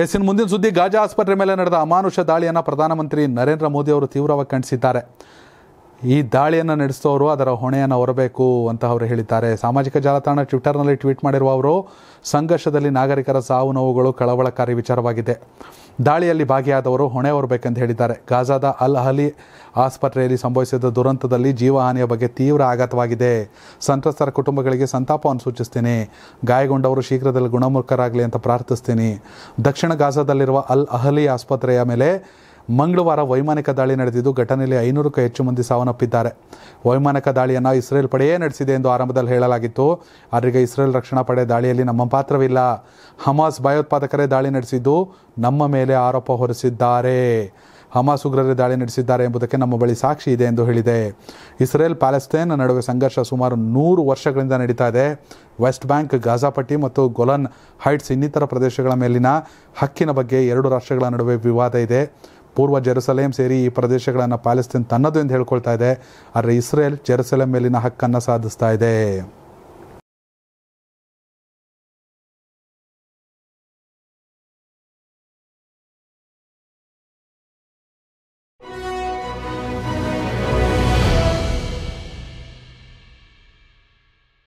ಹೆಸರು ಮುಂದಿನ ಸುದ್ದಿ ಗಾಜಾ ಆಸ್ಪತ್ರೆ ಮೇಲೆ ನಡೆದ ಅಮಾನುಷ ದಾಳಿಯನ್ನು ಪ್ರಧಾನಮಂತ್ರಿ ನರೇಂದ್ರ ಮೋದಿ ಅವರು ತೀವ್ರವಾಗಿ ಖಂಡಿಸಿದ್ದಾರೆ ಈ ದಾಳಿಯನ್ನು ನಡೆಸೋರು ಅದರ ಹೊಣೆಯನ್ನು ಹೊರಬೇಕು ಅಂತ ಅವರು ಹೇಳಿದ್ದಾರೆ ಸಾಮಾಜಿಕ ಜಾಲತಾಣ ಟ್ವಿಟರ್ನಲ್ಲಿ ಟ್ವೀಟ್ ಮಾಡಿರುವ ಅವರು ಸಂಘರ್ಷದಲ್ಲಿ ನಾಗರಿಕರ ಸಾವು ನೋವುಗಳು ಕಳವಳಕಾರಿ ವಿಚಾರವಾಗಿದೆ ದಾಳಿಯಲ್ಲಿ ಭಾಗಿಯಾದವರು ಹೊಣೆ ಹೊರಬೇಕೆಂದು ಹೇಳಿದ್ದಾರೆ ಗಾಜಾದ ಅಲ್ ಅಹಲಿ ಆಸ್ಪತ್ರೆಯಲ್ಲಿ ಸಂಭವಿಸಿದ ದುರಂತದಲ್ಲಿ ಜೀವಹಾನಿಯ ಬಗ್ಗೆ ತೀವ್ರ ಆಘಾತವಾಗಿದೆ ಸಂತ್ರಸ್ತರ ಕುಟುಂಬಗಳಿಗೆ ಸಂತಾಪವನ್ನು ಸೂಚಿಸ್ತೀನಿ ಗಾಯಗೊಂಡವರು ಶೀಘ್ರದಲ್ಲಿ ಗುಣಮುಖರಾಗಲಿ ಅಂತ ಪ್ರಾರ್ಥಿಸ್ತೀನಿ ದಕ್ಷಿಣ ಗಾಜಾದಲ್ಲಿರುವ ಅಲ್ ಅಹಲಿ ಆಸ್ಪತ್ರೆಯ ಮೇಲೆ ಮಂಗಳವಾರ ವೈಮಾನಿಕ ದಾಳಿ ನಡೆದಿದ್ದು ಘಟನೆಯಲ್ಲಿ ಐನೂರಕ್ಕೂ ಹೆಚ್ಚು ಮಂದಿ ಸಾವನ್ನಪ್ಪಿದ್ದಾರೆ ವೈಮಾನಿಕ ದಾಳಿಯನ್ನು ಇಸ್ರೇಲ್ ಪಡೆಯೇ ನಡೆಸಿದೆ ಎಂದು ಆರಂಭದಲ್ಲಿ ಹೇಳಲಾಗಿತ್ತು ಆದರೆ ಇಸ್ರೇಲ್ ರಕ್ಷಣಾ ಪಡೆ ದಾಳಿಯಲ್ಲಿ ನಮ್ಮ ಪಾತ್ರವಿಲ್ಲ ಹಮಾಸ್ ಭಯೋತ್ಪಾದಕರೇ ದಾಳಿ ನಡೆಸಿದ್ದು ನಮ್ಮ ಮೇಲೆ ಆರೋಪ ಹೊರಿಸಿದ್ದಾರೆ ಹಮಾಸ್ ಉಗ್ರರೇ ದಾಳಿ ನಡೆಸಿದ್ದಾರೆ ಎಂಬುದಕ್ಕೆ ನಮ್ಮ ಬಳಿ ಸಾಕ್ಷಿ ಇದೆ ಎಂದು ಹೇಳಿದೆ ಇಸ್ರೇಲ್ ಪ್ಯಾಲೆಸ್ತೇನ್ ನಡುವೆ ಸಂಘರ್ಷ ಸುಮಾರು ನೂರು ವರ್ಷಗಳಿಂದ ನಡೀತಾ ಇದೆ ವೆಸ್ಟ್ ಬ್ಯಾಂಕ್ ಗಾಜಾಪಟ್ಟಿ ಮತ್ತು ಗೊಲನ್ ಹೈಟ್ಸ್ ಇನ್ನಿತರ ಪ್ರದೇಶಗಳ ಮೇಲಿನ ಹಕ್ಕಿನ ಬಗ್ಗೆ ಎರಡು ರಾಷ್ಟ್ರಗಳ ನಡುವೆ ವಿವಾದ ಇದೆ ಪೂರ್ವ ಜೆರುಸಲೇಮ್ ಸೇರಿ ಈ ಪ್ರದೇಶಗಳನ್ನು ಪ್ಯಾಲೆಸ್ತೀನ್ ತನ್ನದು ಎಂದು ಹೇಳ್ಕೊಳ್ತಾ ಇದೆ ಆದರೆ ಇಸ್ರೇಲ್ ಜೆರುಸಲೇಮ್ ಮೇಲಿನ ಹಕ್ಕನ್ನು ಸಾಧಿಸ್ತಾ ಇದೆ